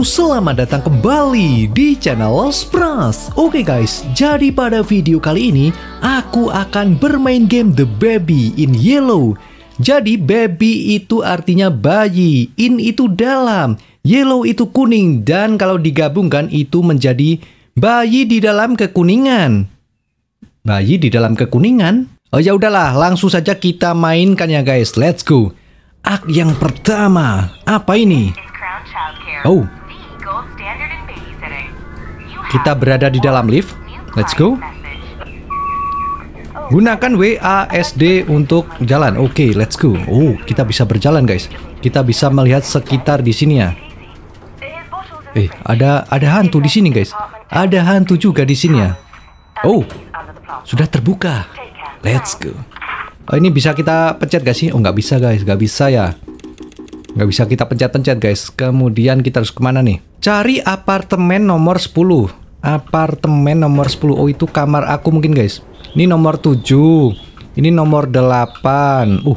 selamat datang kembali di channel Pras. Oke okay guys, jadi pada video kali ini aku akan bermain game The Baby in Yellow. Jadi baby itu artinya bayi, in itu dalam, yellow itu kuning dan kalau digabungkan itu menjadi bayi di dalam kekuningan. Bayi di dalam kekuningan? Oh ya udahlah, langsung saja kita mainkan ya guys. Let's go. Ak yang pertama, apa ini? Oh. Kita berada di dalam lift. Let's go. Gunakan WASD untuk jalan. Oke, okay, let's go. Oh, kita bisa berjalan, guys. Kita bisa melihat sekitar di sini ya. Eh, ada ada hantu di sini, guys. Ada hantu juga di sini ya. Oh, sudah terbuka. Let's go. Oh, ini bisa kita pencet gak sih? Oh, nggak bisa guys. Nggak bisa ya. Nggak bisa kita pencet-pencet guys. Kemudian kita harus kemana nih? Cari apartemen nomor 10. Apartemen nomor 10. Oh, itu kamar aku mungkin guys. Ini nomor 7. Ini nomor 8. Uh.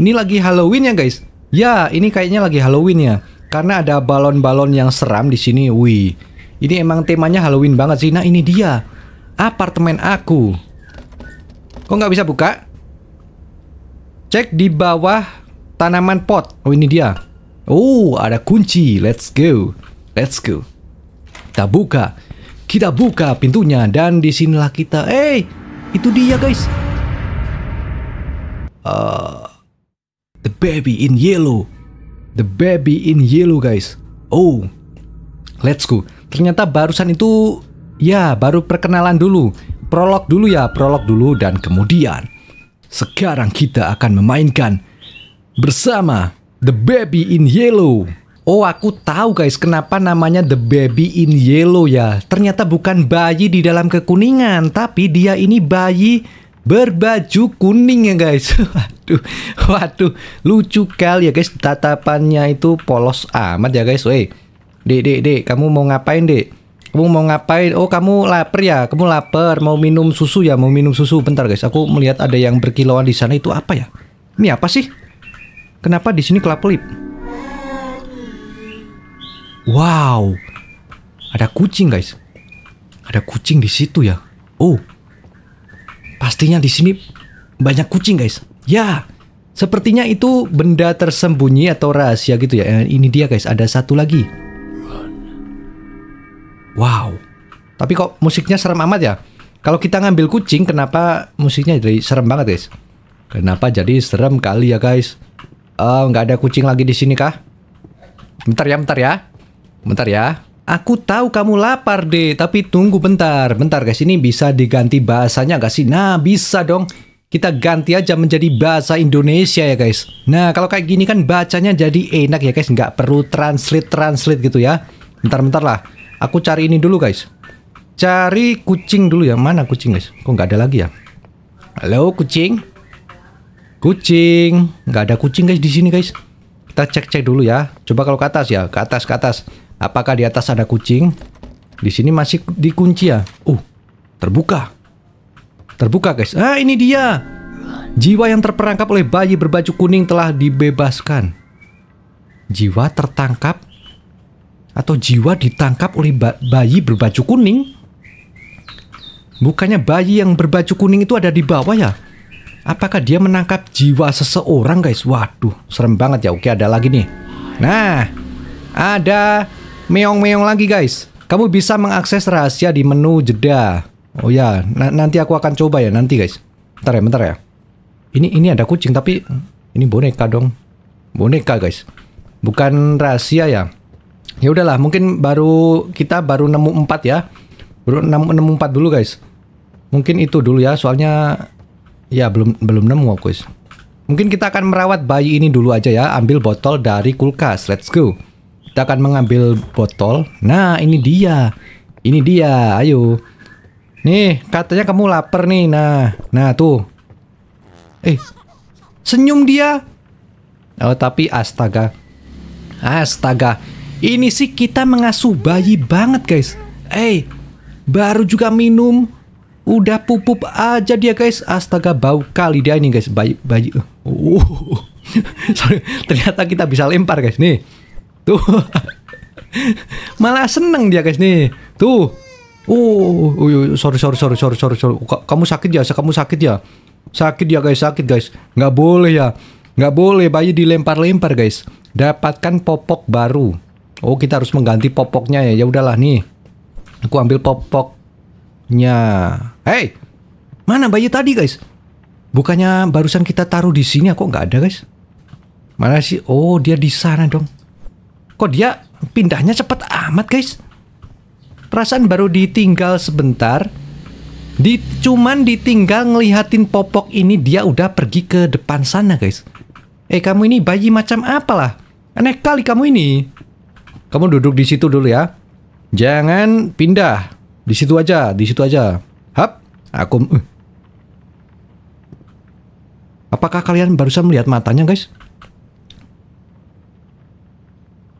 Ini lagi Halloween ya guys? Ya, ini kayaknya lagi Halloween ya. Karena ada balon-balon yang seram di sini. Wih. Ini emang temanya Halloween banget sih. Nah, ini dia. Apartemen aku. Kok nggak bisa buka? Cek di bawah tanaman pot. Oh, ini dia. Oh, ada kunci. Let's go. Let's go. Kita buka. Kita buka pintunya dan disinilah kita. Eh, hey, itu dia guys. Uh, the baby in yellow. The baby in yellow guys. Oh, let's go. Ternyata barusan itu ya baru perkenalan dulu prolog dulu ya, prolog dulu dan kemudian sekarang kita akan memainkan bersama The Baby in Yellow. Oh, aku tahu guys kenapa namanya The Baby in Yellow ya. Ternyata bukan bayi di dalam kekuningan, tapi dia ini bayi berbaju kuning ya guys. waduh, waduh, lucu kali ya guys. Tatapannya itu polos amat ya guys. Woi, dek, dek, dek, kamu mau ngapain dek? kamu mau ngapain? Oh, kamu lapar ya? Kamu lapar? Mau minum susu ya? Mau minum susu? Bentar guys, aku melihat ada yang berkilauan di sana itu apa ya? Ini apa sih? Kenapa di sini kelap kelip? Wow, ada kucing guys. Ada kucing di situ ya? Oh, pastinya di sini banyak kucing guys. Ya, sepertinya itu benda tersembunyi atau rahasia gitu ya. Eh, ini dia guys, ada satu lagi. Wow. Tapi kok musiknya serem amat ya? Kalau kita ngambil kucing, kenapa musiknya jadi serem banget, guys? Kenapa jadi serem kali ya, guys? Oh, nggak ada kucing lagi di sini kah? Bentar ya, bentar ya. Bentar ya. Aku tahu kamu lapar deh, tapi tunggu bentar. Bentar guys, ini bisa diganti bahasanya nggak sih? Nah, bisa dong. Kita ganti aja menjadi bahasa Indonesia ya guys. Nah, kalau kayak gini kan bacanya jadi enak ya guys. Nggak perlu translate-translate gitu ya. Bentar-bentar lah. Aku cari ini dulu guys. Cari kucing dulu ya. Mana kucing guys? Kok nggak ada lagi ya? Halo kucing. Kucing. Nggak ada kucing guys di sini guys. Kita cek-cek dulu ya. Coba kalau ke atas ya. Ke atas, ke atas. Apakah di atas ada kucing? Di sini masih dikunci ya. Uh, terbuka. Terbuka guys. Ah ini dia. Jiwa yang terperangkap oleh bayi berbaju kuning telah dibebaskan. Jiwa tertangkap atau jiwa ditangkap oleh bayi berbaju kuning. Bukannya bayi yang berbaju kuning itu ada di bawah ya? Apakah dia menangkap jiwa seseorang guys? Waduh, serem banget ya. Oke, ada lagi nih. Nah, ada meong-meong lagi guys. Kamu bisa mengakses rahasia di menu jeda. Oh ya, na nanti aku akan coba ya nanti guys. Bentar ya, bentar ya. Ini ini ada kucing tapi ini boneka dong. Boneka guys. Bukan rahasia ya ya udahlah mungkin baru kita baru nemu empat ya baru nemu, nemu 4 dulu guys mungkin itu dulu ya soalnya ya belum belum nemu aku guys mungkin kita akan merawat bayi ini dulu aja ya ambil botol dari kulkas let's go kita akan mengambil botol nah ini dia ini dia ayo nih katanya kamu lapar nih nah nah tuh eh senyum dia oh tapi astaga astaga ini sih kita mengasuh bayi banget guys. Eh, hey, baru juga minum, udah pupup aja dia guys. Astaga bau kali dia ini guys. Bayi bayi. Uh, uh. sorry, ternyata kita bisa lempar guys nih. Tuh. Malah seneng dia guys nih. Tuh. Oh, oh, oh, sorry, sorry, sorry, sorry, sorry, sorry. Kamu sakit ya? Kamu sakit ya? Sakit ya guys, sakit guys. Gak boleh ya. Gak boleh bayi dilempar-lempar guys. Dapatkan popok baru. Oh, kita harus mengganti popoknya ya. Ya udahlah nih. Aku ambil popoknya. Hey, mana bayi tadi guys? Bukannya barusan kita taruh di sini, Aku nggak ada guys? Mana sih? Oh, dia di sana dong. Kok dia pindahnya cepet amat guys? Perasaan baru ditinggal sebentar. Di, cuman ditinggal ngelihatin popok ini dia udah pergi ke depan sana guys. Eh kamu ini bayi macam apalah? Aneh kali kamu ini. Kamu duduk di situ dulu ya. Jangan pindah. Di situ aja, di situ aja. Hap, aku... Uh. Apakah kalian barusan melihat matanya, guys?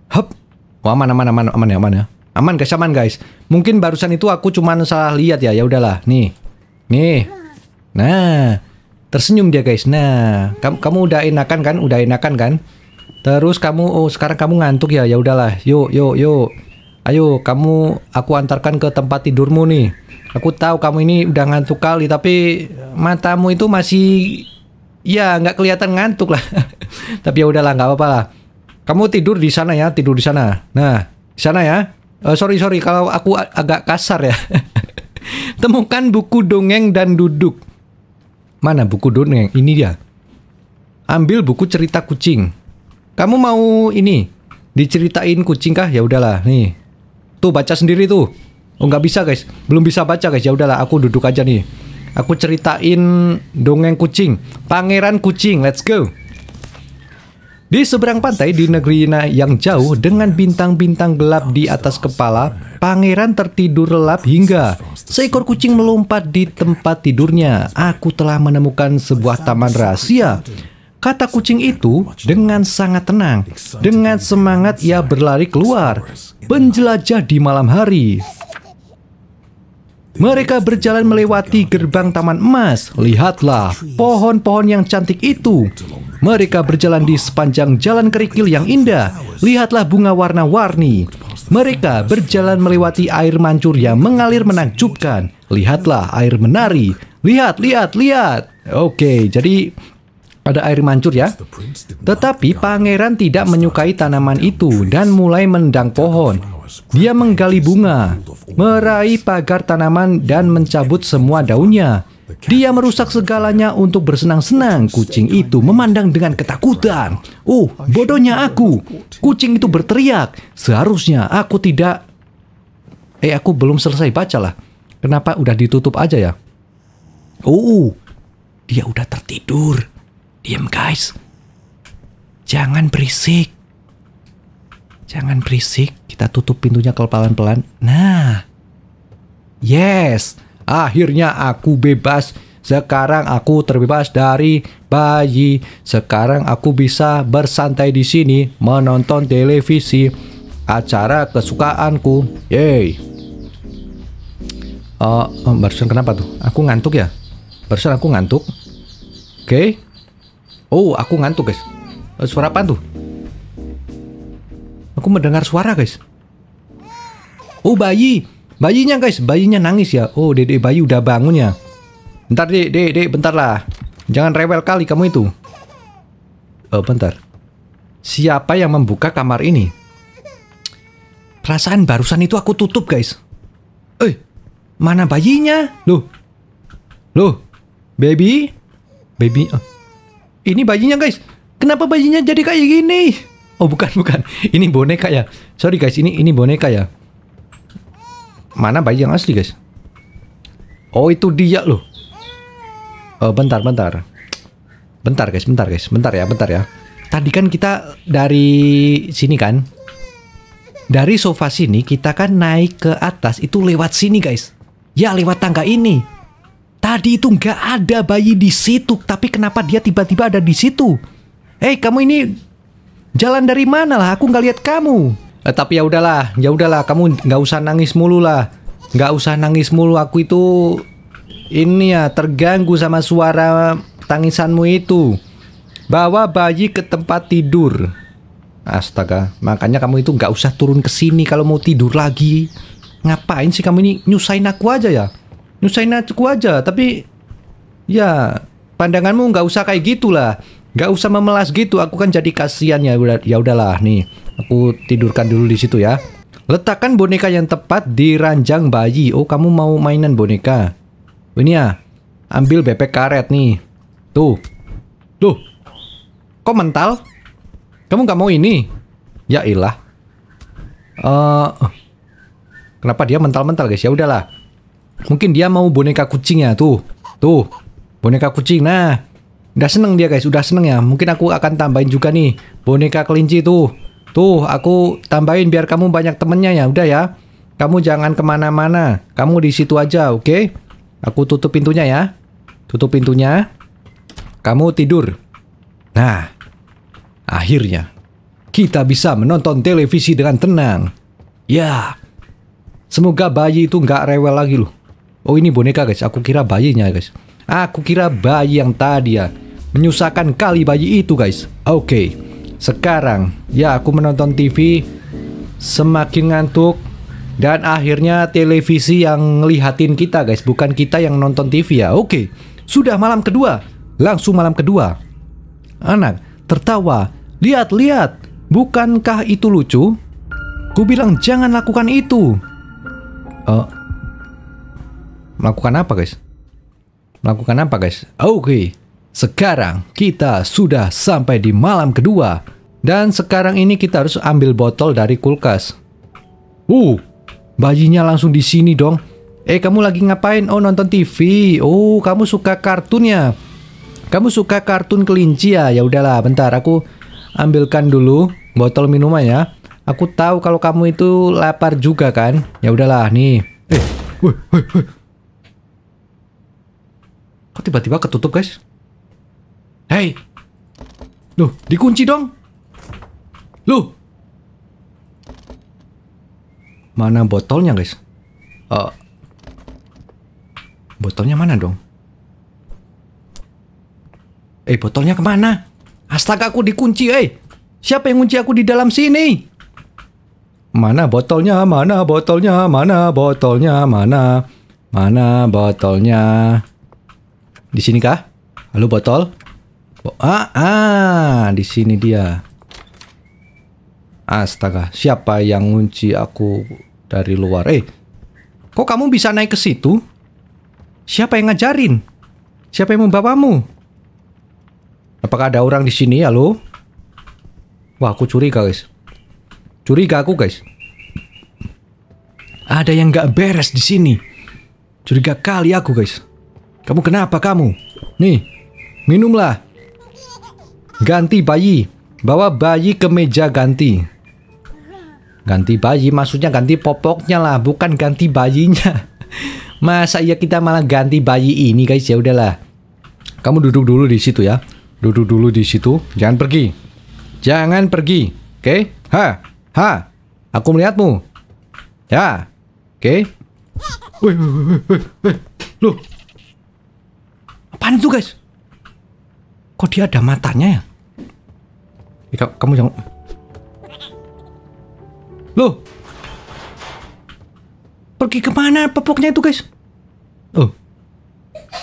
Hap. Wah, aman, aman, aman, aman ya, aman ya. Aman guys, aman guys. Mungkin barusan itu aku cuman salah lihat ya. Ya udahlah, nih. Nih. Nah, tersenyum dia guys. Nah, kamu kamu udah enakan kan? Udah enakan kan? Terus kamu oh sekarang kamu ngantuk ya? Ya udahlah, yuk yuk yuk. Ayo kamu aku antarkan ke tempat tidurmu nih. Aku tahu kamu ini udah ngantuk kali tapi matamu itu masih ya nggak kelihatan ngantuk lah. tapi ya udahlah nggak apa-apa lah. Kamu tidur di sana ya, tidur di sana. Nah, di sana ya. Uh, sorry sorry kalau aku agak kasar ya. Temukan buku dongeng dan duduk. Mana buku dongeng? Ini dia. Ambil buku cerita kucing. Kamu mau ini diceritain kucing kah? Ya udahlah nih. Tuh baca sendiri tuh. Oh nggak bisa guys, belum bisa baca guys. Ya udahlah aku duduk aja nih. Aku ceritain dongeng kucing. Pangeran kucing, let's go. Di seberang pantai di negeri yang jauh dengan bintang-bintang gelap di atas kepala, pangeran tertidur lelap hingga seekor kucing melompat di tempat tidurnya. Aku telah menemukan sebuah taman rahasia Kata kucing itu dengan sangat tenang, dengan semangat ia berlari keluar, penjelajah di malam hari. Mereka berjalan melewati gerbang taman emas. Lihatlah pohon-pohon yang cantik itu. Mereka berjalan di sepanjang jalan kerikil yang indah. Lihatlah bunga warna-warni. Mereka berjalan melewati air mancur yang mengalir menakjubkan. Lihatlah air menari. Lihat, lihat, lihat. Oke, jadi pada air mancur ya. Tetapi pangeran tidak menyukai tanaman itu dan mulai mendang pohon. Dia menggali bunga, meraih pagar tanaman dan mencabut semua daunnya. Dia merusak segalanya untuk bersenang-senang. Kucing itu memandang dengan ketakutan. Oh, bodohnya aku. Kucing itu berteriak. Seharusnya aku tidak... Eh, aku belum selesai bacalah. Kenapa udah ditutup aja ya? Oh, dia udah tertidur. Diam guys. Jangan berisik. Jangan berisik. Kita tutup pintunya kalau pelan-pelan. Nah. Yes. Akhirnya aku bebas. Sekarang aku terbebas dari bayi. Sekarang aku bisa bersantai di sini menonton televisi acara kesukaanku. Yeay. oh, eh, eh, barusan kenapa tuh? Aku ngantuk ya? Barusan aku ngantuk. Oke. Okay. Oh, aku ngantuk, guys. Eh, suara apa tuh? Aku mendengar suara, guys. Oh, bayi. Bayinya, guys. Bayinya nangis ya. Oh, dedek bayi udah bangun ya. Bentar, dek, dek, dek. Bentar lah. Jangan rewel kali kamu itu. Oh, bentar. Siapa yang membuka kamar ini? Perasaan barusan itu aku tutup, guys. Eh, mana bayinya? Loh. Loh. Baby? Baby? Oh ini bayinya guys. Kenapa bayinya jadi kayak gini? Oh bukan bukan. Ini boneka ya. Sorry guys, ini ini boneka ya. Mana bayi yang asli guys? Oh itu dia loh. Oh, bentar bentar. Bentar guys, bentar guys, bentar ya, bentar ya. Tadi kan kita dari sini kan. Dari sofa sini kita kan naik ke atas itu lewat sini guys. Ya lewat tangga ini. Tadi itu nggak ada bayi di situ, tapi kenapa dia tiba-tiba ada di situ? Hei, eh, kamu ini jalan dari mana lah? Aku nggak lihat kamu. Eh, tapi ya udahlah, ya udahlah, kamu nggak usah nangis mulu lah. Nggak usah nangis mulu. Aku itu ini ya terganggu sama suara tangisanmu itu. Bawa bayi ke tempat tidur. Astaga, makanya kamu itu nggak usah turun ke sini kalau mau tidur lagi. Ngapain sih kamu ini nyusahin aku aja ya? nyusahin aku aja tapi ya pandanganmu nggak usah kayak gitulah nggak usah memelas gitu aku kan jadi kasihan ya udah ya udahlah nih aku tidurkan dulu di situ ya letakkan boneka yang tepat di ranjang bayi oh kamu mau mainan boneka ini ya ambil bebek karet nih tuh tuh kok mental kamu nggak mau ini ya ilah uh, kenapa dia mental-mental guys ya udahlah Mungkin dia mau boneka kucingnya tuh. Tuh, boneka kucing. Nah, udah seneng dia guys, udah seneng ya. Mungkin aku akan tambahin juga nih boneka kelinci tuh. Tuh, aku tambahin biar kamu banyak temennya ya. Udah ya. Kamu jangan kemana-mana. Kamu di situ aja, oke? Okay? Aku tutup pintunya ya. Tutup pintunya. Kamu tidur. Nah, akhirnya kita bisa menonton televisi dengan tenang. Ya, semoga bayi itu nggak rewel lagi loh. Oh ini boneka guys, aku kira bayinya guys. Aku kira bayi yang tadi ya. Menyusahkan kali bayi itu guys. Oke, okay. sekarang ya aku menonton TV semakin ngantuk dan akhirnya televisi yang ngelihatin kita guys, bukan kita yang nonton TV ya. Oke, okay. sudah malam kedua, langsung malam kedua. Anak tertawa, lihat-lihat, bukankah itu lucu? Ku bilang jangan lakukan itu. Uh, Melakukan apa guys? Melakukan apa guys? Oke, sekarang kita sudah sampai di malam kedua. Dan sekarang ini kita harus ambil botol dari kulkas. Uh, bayinya langsung di sini dong. Eh, kamu lagi ngapain? Oh, nonton TV. Oh, kamu suka kartun ya? Kamu suka kartun kelinci ya? Ya udahlah, bentar aku ambilkan dulu botol minumannya. Aku tahu kalau kamu itu lapar juga kan. Ya udahlah nih. Eh, Kok tiba-tiba ketutup, guys? Hey, Loh, dikunci dong! Loh! Mana botolnya, guys? Uh, botolnya mana dong? Eh, botolnya kemana? Astaga, aku dikunci, eh! Siapa yang kunci aku di dalam sini? Mana botolnya? Mana botolnya? Mana botolnya? Mana? Mana botolnya? Di sini kah? Halo botol? Oh, ah, ah, di sini dia. Astaga, siapa yang ngunci aku dari luar? Eh, kok kamu bisa naik ke situ? Siapa yang ngajarin? Siapa yang membawamu? Apakah ada orang di sini? Halo? Wah, aku curiga, guys. Curiga aku, guys. Ada yang nggak beres di sini. Curiga kali aku, guys. Kamu kenapa kamu? Nih, minumlah. Ganti bayi. Bawa bayi ke meja ganti. Ganti bayi maksudnya ganti popoknya lah, bukan ganti bayinya. Masa iya kita malah ganti bayi ini guys ya udahlah. Kamu duduk dulu di situ ya. Duduk dulu di situ, jangan pergi. Jangan pergi. Oke? Okay? Ha. Ha. Aku melihatmu. Ya. Oke. Okay? Woi, woi, woi, woi. Loh, apaan itu guys kok dia ada matanya ya Ika, eh, kamu jangan lo pergi kemana popoknya itu guys oh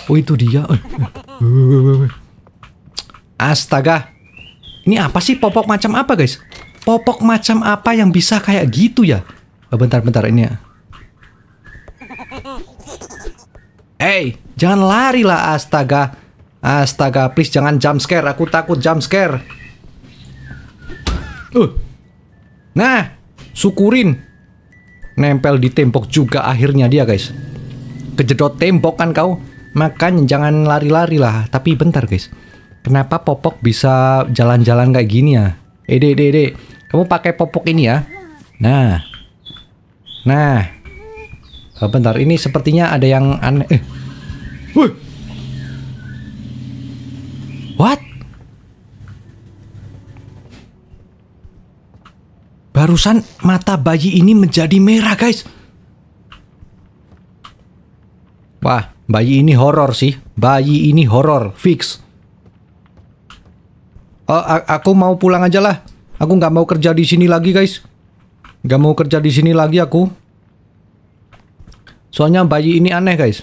oh itu dia eh, eh. astaga ini apa sih popok macam apa guys popok macam apa yang bisa kayak gitu ya oh, bentar bentar ini ya hey Jangan lari lah, astaga. Astaga, please jangan jump scare. Aku takut jump scare. Uh. Nah, syukurin. Nempel di tembok juga akhirnya dia, guys. Kejedot tembok kan kau. Makanya jangan lari-lari lah. Tapi bentar, guys. Kenapa popok bisa jalan-jalan kayak gini ya? Ede eh, ede ede, Kamu pakai popok ini ya. Nah. Nah. Oh, bentar, ini sepertinya ada yang aneh. Eh. Wih. What? Barusan mata bayi ini menjadi merah, guys. Wah, bayi ini horor sih. Bayi ini horor, fix. Oh, aku mau pulang aja lah. Aku nggak mau kerja di sini lagi, guys. Nggak mau kerja di sini lagi aku. Soalnya bayi ini aneh, guys.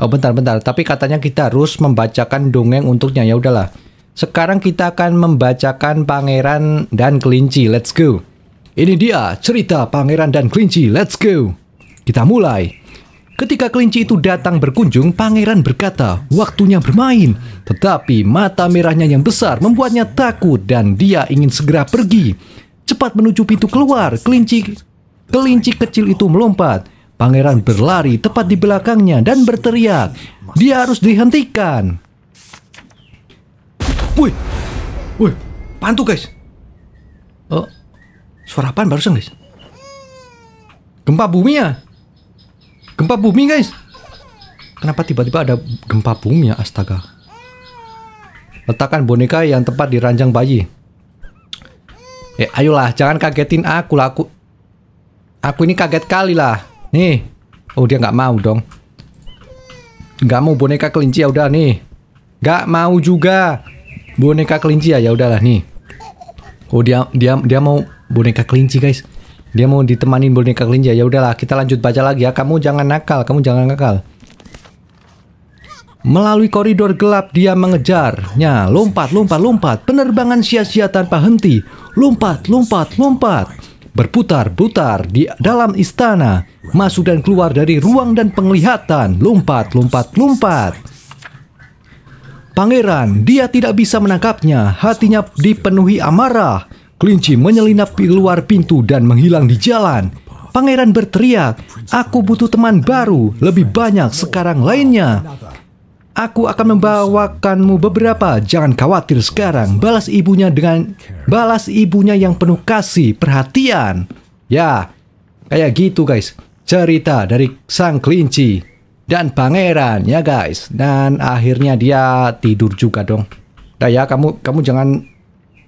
Oh, bentar, bentar. Tapi katanya kita harus membacakan dongeng untuknya. Ya udahlah. Sekarang kita akan membacakan Pangeran dan Kelinci. Let's go. Ini dia cerita Pangeran dan Kelinci. Let's go. Kita mulai. Ketika kelinci itu datang berkunjung, pangeran berkata, "Waktunya bermain." Tetapi mata merahnya yang besar membuatnya takut dan dia ingin segera pergi. Cepat menuju pintu keluar, kelinci kelinci kecil itu melompat. Pangeran berlari tepat di belakangnya dan berteriak, "Dia harus dihentikan!" Wih, wih, pantu guys. Oh, suara apaan barusan guys? Gempa bumi ya? Gempa bumi guys. Kenapa tiba-tiba ada gempa bumi ya? Astaga. Letakkan boneka yang tepat di ranjang bayi. Eh, ayolah, jangan kagetin aku laku." aku ini kaget kali lah. Nih. Oh, dia nggak mau dong. Nggak mau boneka kelinci ya udah nih. Nggak mau juga boneka kelinci ya ya udahlah nih. Oh, dia dia dia mau boneka kelinci, guys. Dia mau ditemani boneka kelinci ya, ya udahlah, kita lanjut baca lagi ya. Kamu jangan nakal, kamu jangan nakal. Melalui koridor gelap dia mengejarnya. Lompat, lompat, lompat. Penerbangan sia-sia tanpa henti. Lompat, lompat, lompat berputar-putar di dalam istana, masuk dan keluar dari ruang dan penglihatan, lompat, lompat, lompat. Pangeran, dia tidak bisa menangkapnya, hatinya dipenuhi amarah. Kelinci menyelinap di luar pintu dan menghilang di jalan. Pangeran berteriak, aku butuh teman baru, lebih banyak sekarang lainnya. Aku akan membawakanmu beberapa. Jangan khawatir sekarang. Balas ibunya dengan balas ibunya yang penuh kasih, perhatian. Ya, kayak gitu guys. Cerita dari sang kelinci dan pangeran ya guys. Dan akhirnya dia tidur juga dong. Nah ya kamu kamu jangan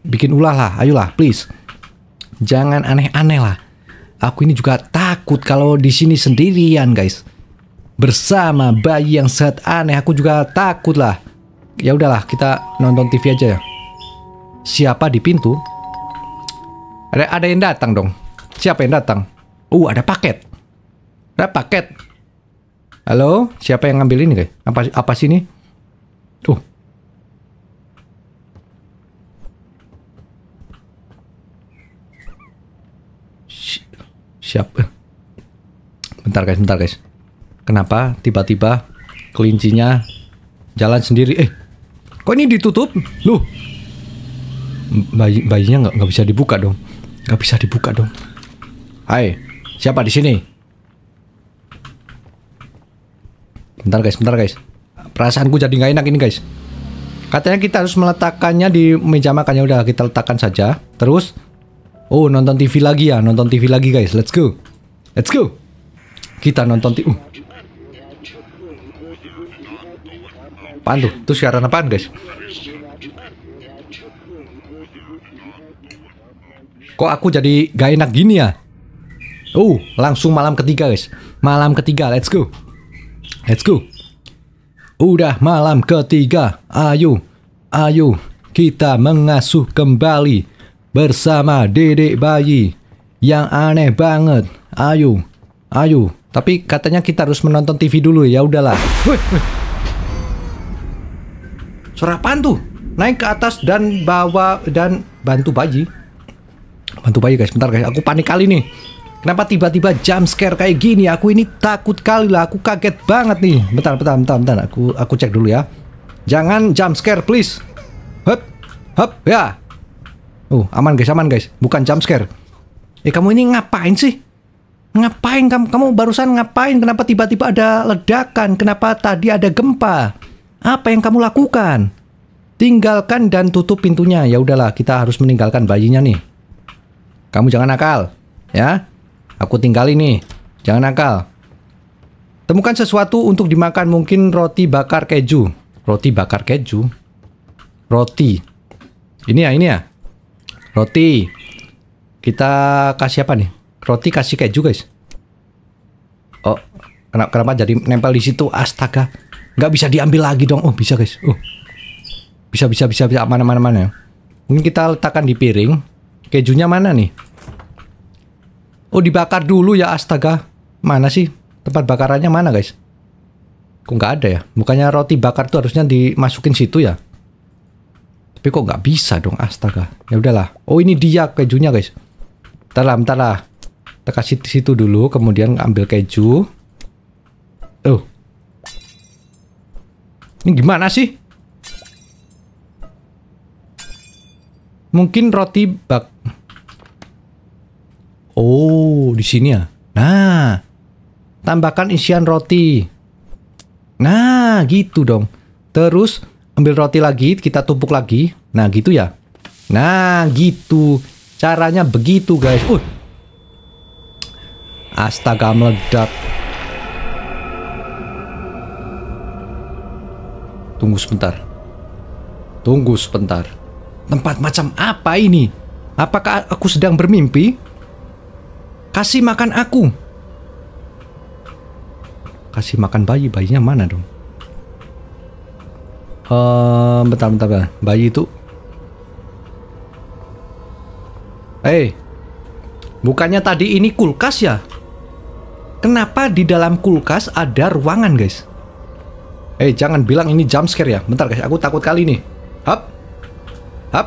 bikin ulah lah. Ayolah please. Jangan aneh-aneh lah. Aku ini juga takut kalau di sini sendirian guys bersama bayi yang sangat aneh. Aku juga takut lah. Ya udahlah, kita nonton TV aja ya. Siapa di pintu? Ada ada yang datang dong. Siapa yang datang? Uh, ada paket. Ada paket. Halo, siapa yang ngambil ini, guys? Apa apa sini? Tuh. siapa? Bentar guys, bentar guys kenapa tiba-tiba kelincinya jalan sendiri. Eh, kok ini ditutup? Lu, bayi, bayinya nggak nggak bisa dibuka dong. Nggak bisa dibuka dong. Hai, siapa di sini? Bentar guys, bentar guys. Perasaanku jadi nggak enak ini guys. Katanya kita harus meletakkannya di meja makannya udah kita letakkan saja. Terus Oh, nonton TV lagi ya, nonton TV lagi guys. Let's go. Let's go. Kita nonton TV. Uh, Apaan tuh? Itu siaran apaan guys? Kok aku jadi gak enak gini ya? Oh, uh, langsung malam ketiga guys Malam ketiga, let's go Let's go Udah malam ketiga Ayo, ayo Kita mengasuh kembali Bersama dedek bayi Yang aneh banget Ayo, ayo Tapi katanya kita harus menonton TV dulu ya udahlah. Suara apaan tuh? Naik ke atas dan bawa dan bantu bayi. Bantu bayi guys, bentar guys. Aku panik kali nih. Kenapa tiba-tiba jump scare kayak gini? Aku ini takut kali lah. Aku kaget banget nih. Bentar, bentar, bentar, bentar. Aku aku cek dulu ya. Jangan jump scare please. Hup, hup ya. Oh, aman guys, aman guys. Bukan jump scare. Eh kamu ini ngapain sih? Ngapain kamu? Kamu barusan ngapain? Kenapa tiba-tiba ada ledakan? Kenapa tadi ada gempa? Apa yang kamu lakukan? Tinggalkan dan tutup pintunya. Ya udahlah, kita harus meninggalkan bayinya nih. Kamu jangan nakal, ya. Aku tinggal ini. Jangan nakal. Temukan sesuatu untuk dimakan, mungkin roti bakar keju. Roti bakar keju. Roti. Ini ya, ini ya. Roti. Kita kasih apa nih? Roti kasih keju, guys. Oh, kenapa, jadi nempel di situ? Astaga nggak bisa diambil lagi dong oh bisa guys oh bisa bisa bisa bisa mana mana mana ya? mungkin kita letakkan di piring kejunya mana nih oh dibakar dulu ya astaga mana sih tempat bakarannya mana guys kok nggak ada ya bukannya roti bakar tuh harusnya dimasukin situ ya tapi kok nggak bisa dong astaga ya udahlah oh ini dia kejunya guys bentar lah bentar lah kita kasih situ dulu kemudian ambil keju oh ini gimana sih? Mungkin roti bak. Oh, di sini ya. Nah, tambahkan isian roti. Nah, gitu dong. Terus ambil roti lagi, kita tumpuk lagi. Nah, gitu ya. Nah, gitu. Caranya begitu, guys. Uh. Astaga meledak. Tunggu sebentar. Tunggu sebentar. Tempat macam apa ini? Apakah aku sedang bermimpi? Kasih makan aku. Kasih makan bayi. Bayinya mana dong? Uh, bentar, bentar, bentar. Bayi itu... Eh, bukannya tadi ini kulkas ya? Kenapa di dalam kulkas ada ruangan, guys? Eh, jangan bilang ini jump scare ya. Bentar guys, aku takut kali ini. Hap. Hap.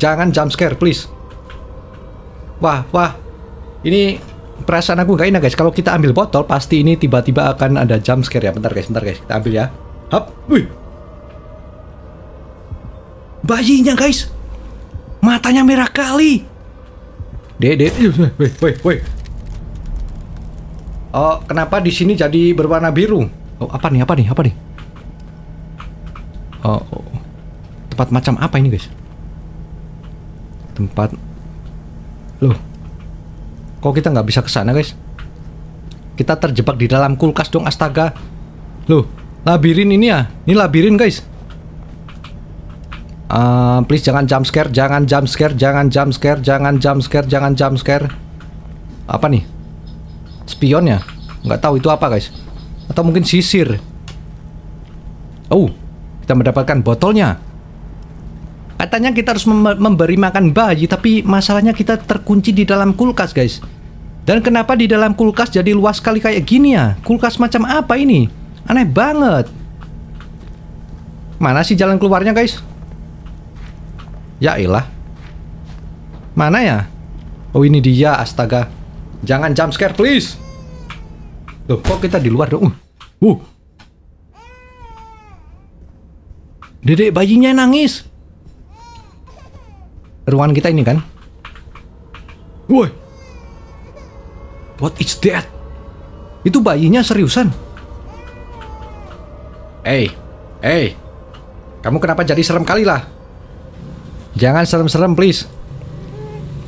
Jangan jump scare, please. Wah, wah. Ini perasaan aku gak enak guys. Kalau kita ambil botol, pasti ini tiba-tiba akan ada jump scare ya. Bentar guys, bentar guys. Kita ambil ya. Hap. Wih. Bayinya guys. Matanya merah kali. Dede. Woi, woi, woi. Oh, kenapa di sini jadi berwarna biru? Oh, apa nih? Apa nih? Apa nih? Oh, oh. tempat macam apa ini, guys? Tempat Loh. Kok kita nggak bisa ke sana, guys? Kita terjebak di dalam kulkas dong, astaga. Loh, labirin ini ya. Ini labirin, guys. Uh, please jangan jump scare, jangan jump scare, jangan jump scare, jangan jump scare, jangan jump scare. Apa nih? Spionnya? Nggak tahu itu apa, guys. Atau mungkin sisir. Oh, kita mendapatkan botolnya. Katanya kita harus mem memberi makan bayi, tapi masalahnya kita terkunci di dalam kulkas, guys. Dan kenapa di dalam kulkas jadi luas sekali kayak gini ya? Kulkas macam apa ini? Aneh banget. Mana sih jalan keluarnya, guys? Ya ilah Mana ya? Oh, ini dia, astaga. Jangan jump scare, please. Tuh, kok kita di luar dong? Uh. uh. Dedek bayinya nangis. Ruangan kita ini kan? Woi. What is that? Itu bayinya seriusan. Eh, hey, eh. Hey. Kamu kenapa jadi serem kali lah? Jangan serem-serem please.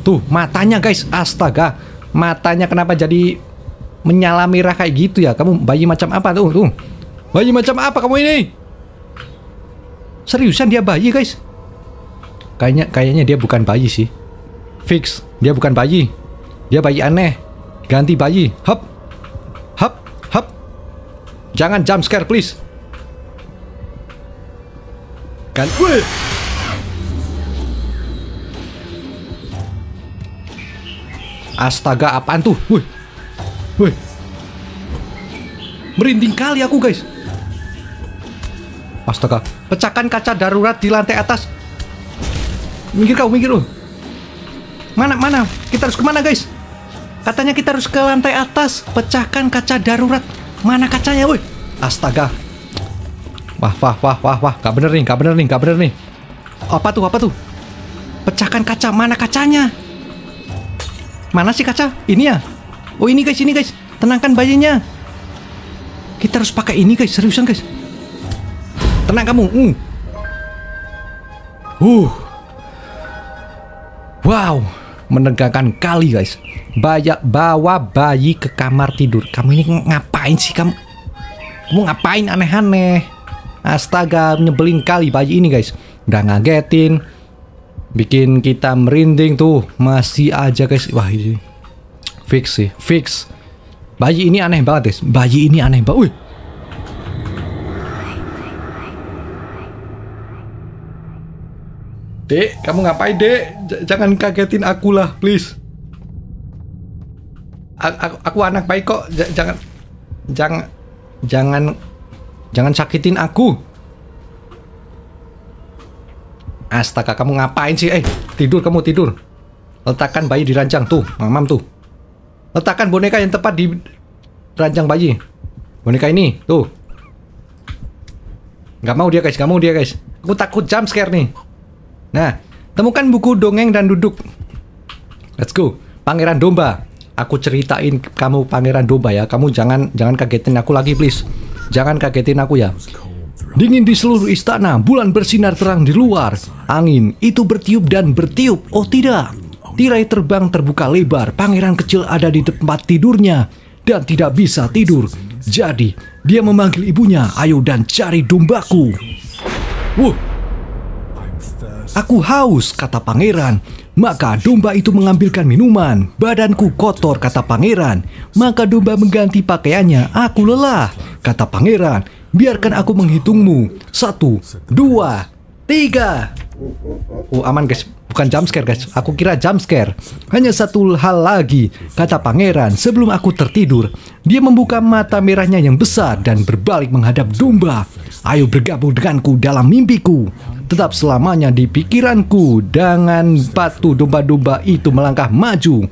Tuh, matanya guys. Astaga. Matanya kenapa jadi menyala merah kayak gitu ya? Kamu bayi macam apa tuh? tuh. Bayi macam apa kamu ini? Seriusan dia bayi guys? Kayaknya kayaknya dia bukan bayi sih. Fix, dia bukan bayi. Dia bayi aneh. Ganti bayi. Hop. Hop. Hop. Jangan jump scare please. Kan. Astaga apaan tuh? Wih. Woi. Merinding kali aku, guys. Astaga, pecahkan kaca darurat di lantai atas. Minggir kau, minggir lu. Oh. Mana, mana? Kita harus kemana, guys? Katanya kita harus ke lantai atas. Pecahkan kaca darurat. Mana kacanya, woi? Astaga. Wah, wah, wah, wah, wah. Gak bener nih, gak bener nih, gak bener nih. Apa tuh, apa tuh? Pecahkan kaca. Mana kacanya? Mana sih kaca? Ini ya? Oh ini guys, ini guys. Tenangkan bayinya. Kita harus pakai ini guys, seriusan guys. Tenang kamu. Uh. Uh. Wow, menegangkan kali guys. Baya, bawa bayi ke kamar tidur. Kamu ini ngapain sih kamu? Kamu ngapain aneh-aneh? Astaga, nyebelin kali bayi ini guys. Udah ngagetin, bikin kita merinding tuh. Masih aja guys. Wah ini Fix sih, fix. Bayi ini aneh banget, guys. Bayi ini aneh banget. Wih. Dek, kamu ngapain, Dek? J jangan kagetin aku lah, please. A aku, aku anak baik kok. J jangan jangan jangan jangan sakitin aku. Astaga, kamu ngapain sih? Eh, tidur kamu tidur. Letakkan bayi di ranjang tuh, mamam tuh. Letakkan boneka yang tepat di ranjang bayi. Boneka ini, tuh. Gak mau dia guys, gak mau dia guys. Aku takut jump scare nih. Nah, temukan buku dongeng dan duduk. Let's go. Pangeran domba. Aku ceritain kamu pangeran domba ya. Kamu jangan jangan kagetin aku lagi please. Jangan kagetin aku ya. Dingin di seluruh istana, bulan bersinar terang di luar. Angin itu bertiup dan bertiup. Oh tidak, Tirai terbang terbuka lebar, pangeran kecil ada di tempat tidurnya dan tidak bisa tidur. Jadi, dia memanggil ibunya, ayo dan cari dombaku. Wuh, Aku haus, kata pangeran. Maka domba itu mengambilkan minuman. Badanku kotor, kata pangeran. Maka domba mengganti pakaiannya. Aku lelah, kata pangeran. Biarkan aku menghitungmu. Satu, dua, tiga. Oh, aman guys, bukan jump scare guys. Aku kira jump scare. Hanya satu hal lagi, kata pangeran sebelum aku tertidur. Dia membuka mata merahnya yang besar dan berbalik menghadap domba. Ayo bergabung denganku dalam mimpiku. Tetap selamanya di pikiranku dengan batu domba-domba itu melangkah maju.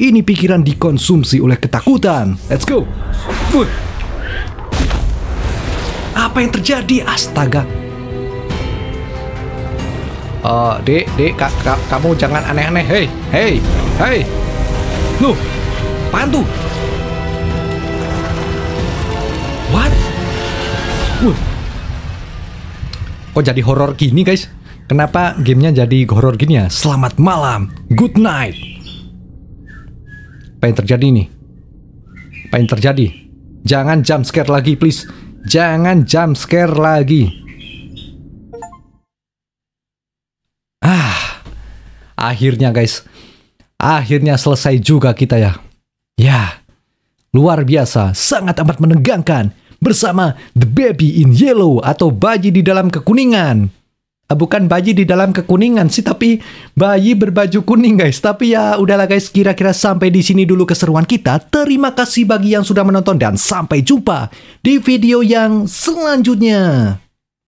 Ini pikiran dikonsumsi oleh ketakutan. Let's go. Apa yang terjadi? Astaga, uh, eh, dek dek ka, ka, kamu jangan aneh-aneh hei hei hei lu pantu what Uh. kok jadi horor gini guys kenapa gamenya jadi horor gini ya selamat malam good night apa yang terjadi nih apa yang terjadi jangan jump scare lagi please jangan jump scare lagi Akhirnya guys, akhirnya selesai juga kita ya. Ya, luar biasa, sangat amat menegangkan. Bersama The Baby in Yellow atau bayi di dalam kekuningan. Eh, bukan bayi di dalam kekuningan sih, tapi bayi berbaju kuning guys. Tapi ya udahlah guys, kira-kira sampai di sini dulu keseruan kita. Terima kasih bagi yang sudah menonton dan sampai jumpa di video yang selanjutnya.